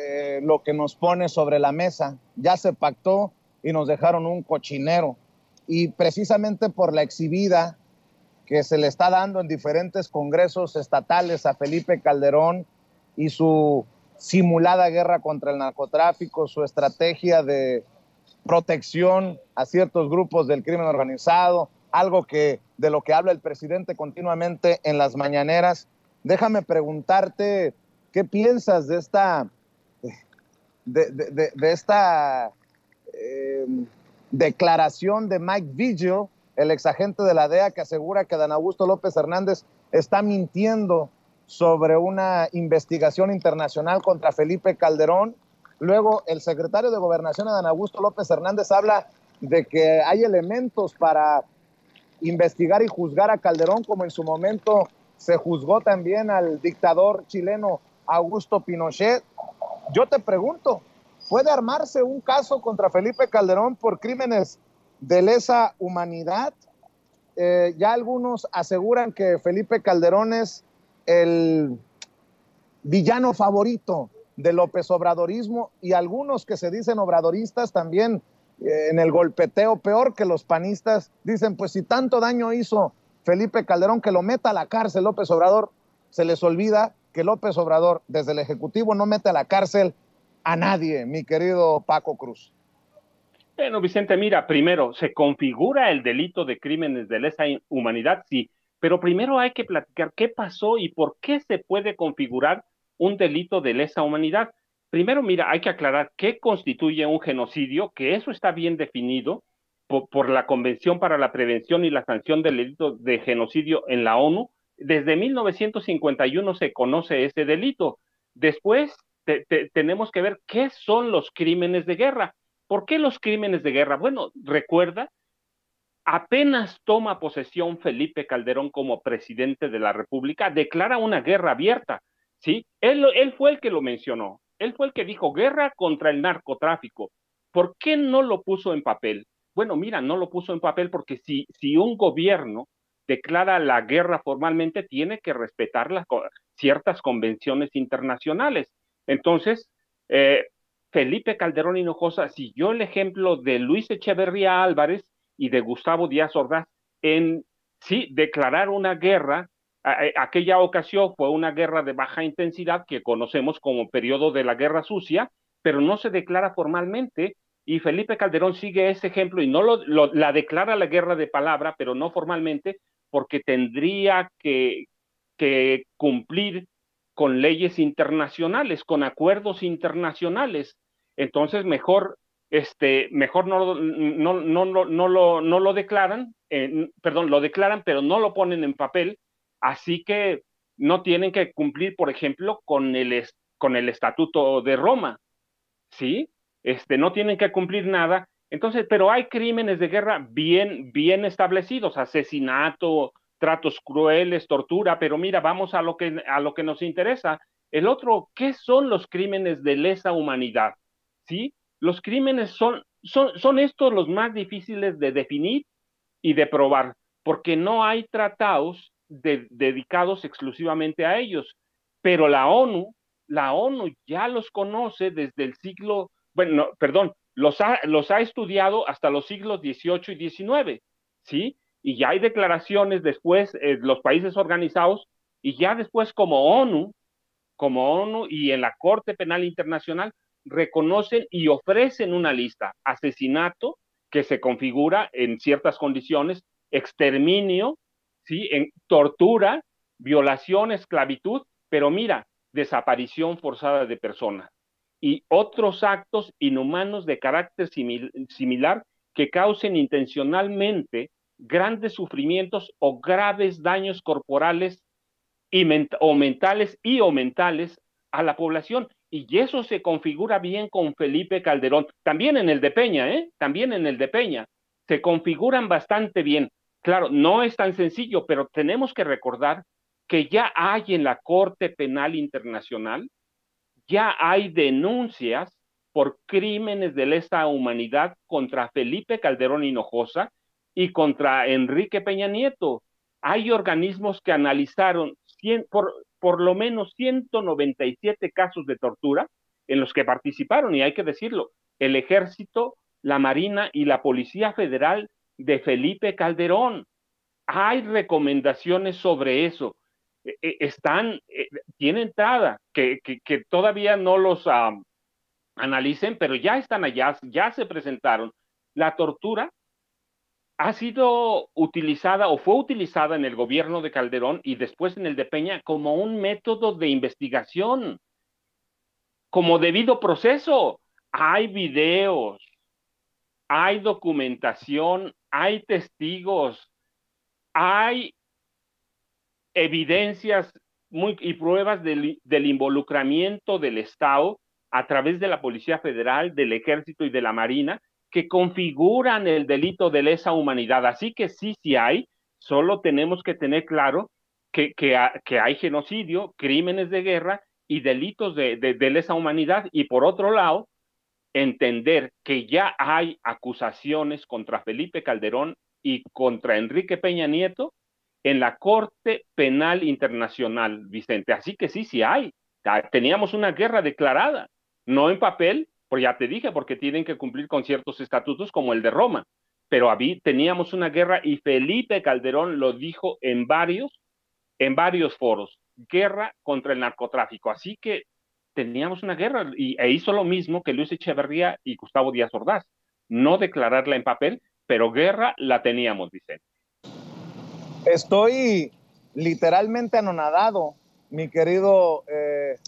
Eh, lo que nos pone sobre la mesa. Ya se pactó y nos dejaron un cochinero. Y precisamente por la exhibida que se le está dando en diferentes congresos estatales a Felipe Calderón y su simulada guerra contra el narcotráfico, su estrategia de protección a ciertos grupos del crimen organizado, algo que de lo que habla el presidente continuamente en las mañaneras. Déjame preguntarte qué piensas de esta de, esta em, declaración de Mike Vigil, el exagente de la DEA, que asegura que Dan Augusto López Hernández está mintiendo sobre una investigación internacional contra Felipe Calderón. Luego, el secretario de Gobernación, Dan Augusto López Hernández, habla de que hay elementos para investigar y juzgar a Calderón, como en su momento se juzgó también al dictador chileno Augusto Pinochet. Yo te pregunto, ¿puede armarse un caso contra Felipe Calderón por crímenes de lesa humanidad? Eh, ya algunos aseguran que Felipe Calderón es el villano favorito de López Obradorismo y algunos que se dicen obradoristas también eh, en el golpeteo peor que los panistas dicen, pues si tanto daño hizo Felipe Calderón que lo meta a la cárcel López Obrador, se les olvida que López Obrador desde el Ejecutivo no mete a la cárcel a nadie, mi querido Paco Cruz. Bueno, Vicente, mira, primero, se configura el delito de crímenes de lesa humanidad, sí, pero primero hay que platicar qué pasó y por qué se puede configurar un delito de lesa humanidad. Primero, mira, hay que aclarar qué constituye un genocidio, que eso está bien definido por, por la Convención para la Prevención y la Sanción del Delito de Genocidio en la ONU, desde 1951 se conoce ese delito. Después tenemos que ver qué son los crímenes de guerra. ¿Por qué los crímenes de guerra? Bueno, recuerda, apenas toma posesión Felipe Calderón como presidente de la República, declara una guerra abierta. ¿sí? Él, fue el que lo mencionó. Él fue el que dijo guerra contra el narcotráfico. ¿Por qué no lo puso en papel? Bueno, mira, no lo puso en papel porque si un gobierno declara la guerra formalmente, tiene que respetar las, ciertas convenciones internacionales. Entonces, eh, Felipe Calderón Hinojosa siguió el ejemplo de Luis Echeverría Álvarez y de Gustavo Díaz Ordaz en sí declarar una guerra. Eh, aquella ocasión fue una guerra de baja intensidad que conocemos como periodo de la Guerra Sucia, pero no se declara formalmente. Y Felipe Calderón sigue ese ejemplo y no lo, la declara la guerra de palabra, pero no formalmente, porque tendría que, cumplir con leyes internacionales, con acuerdos internacionales. Entonces, mejor, este, mejor no, no, no, no, lo, declaran, perdón, lo declaran, pero no lo ponen en papel. Así que no tienen que cumplir, por ejemplo, con el, con el Estatuto de Roma, ¿sí? Este, no tienen que cumplir nada entonces, pero hay crímenes de guerra bien, bien establecidos, asesinato, tratos crueles, tortura, pero mira, vamos a lo que, a lo que nos interesa. El otro, ¿qué son los crímenes de lesa humanidad? ¿Sí? Los crímenes son, son, son estos los más difíciles de definir y de probar, porque no hay tratados dedicados exclusivamente a ellos, pero la ONU, la ONU ya los conoce desde el siglo, bueno, perdón, los ha, los ha estudiado hasta los siglos XVIII y XIX, ¿sí? Y ya hay declaraciones después, eh, los países organizados, y ya después como ONU, como ONU y en la Corte Penal Internacional, reconocen y ofrecen una lista, asesinato que se configura en ciertas condiciones, exterminio, ¿sí? en tortura, violación, esclavitud, pero mira, desaparición forzada de personas y otros actos inhumanos de carácter similar que causen intencionalmente grandes sufrimientos o graves daños corporales y o mentales y o mentales a la población. Y eso se configura bien con Felipe Calderón, también en el de Peña, ¿eh? También en el de Peña. Se configuran bastante bien. Claro, no es tan sencillo, pero tenemos que recordar que ya hay en la Corte Penal Internacional ya hay denuncias por crímenes de lesa humanidad contra Felipe Calderón Hinojosa y contra Enrique Peña Nieto. Hay organismos que analizaron por lo menos 197 casos de tortura en los que participaron, y hay que decirlo, el ejército, la Marina y la Policía Federal de Felipe Calderón. Hay recomendaciones sobre eso. Eh, eh, están, tiene eh, entrada, que, que, todavía no los analicen, pero ya están allá, ya se presentaron. La tortura ha sido utilizada o fue utilizada en el gobierno de Calderón y después en el de Peña como un método de investigación, como debido proceso. Hay videos, hay documentación, hay testigos, hay evidencias y pruebas del, involucramiento del Estado a través de la Policía Federal, del Ejército y de la Marina, que configuran el delito de lesa humanidad. Así que sí, sí hay, solo tenemos que tener claro que, ah, hay genocidio, crímenes de guerra y delitos de, lesa humanidad. Y por otro lado, entender que ya hay acusaciones contra Felipe Calderón y contra Enrique Peña Nieto en la Corte Penal Internacional, Vicente. Así que sí, sí hay. Teníamos una guerra declarada, no en papel, pues ya te dije, porque tienen que cumplir con ciertos estatutos como el de Roma. Pero teníamos una guerra y Felipe Calderón lo dijo en varios, en varios foros, guerra contra el narcotráfico. Así que teníamos una guerra y, e hizo lo mismo que Luis Echeverría y Gustavo Díaz Ordaz. No declararla en papel, pero guerra la teníamos, Vicente. Estoy literalmente anonadado, mi querido. Eh,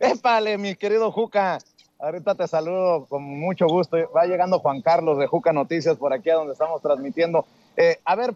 épale, mi querido Juca. Ahorita te saludo con mucho gusto. Va llegando Juan Carlos de Juca Noticias por aquí a donde estamos transmitiendo. Eh, a ver,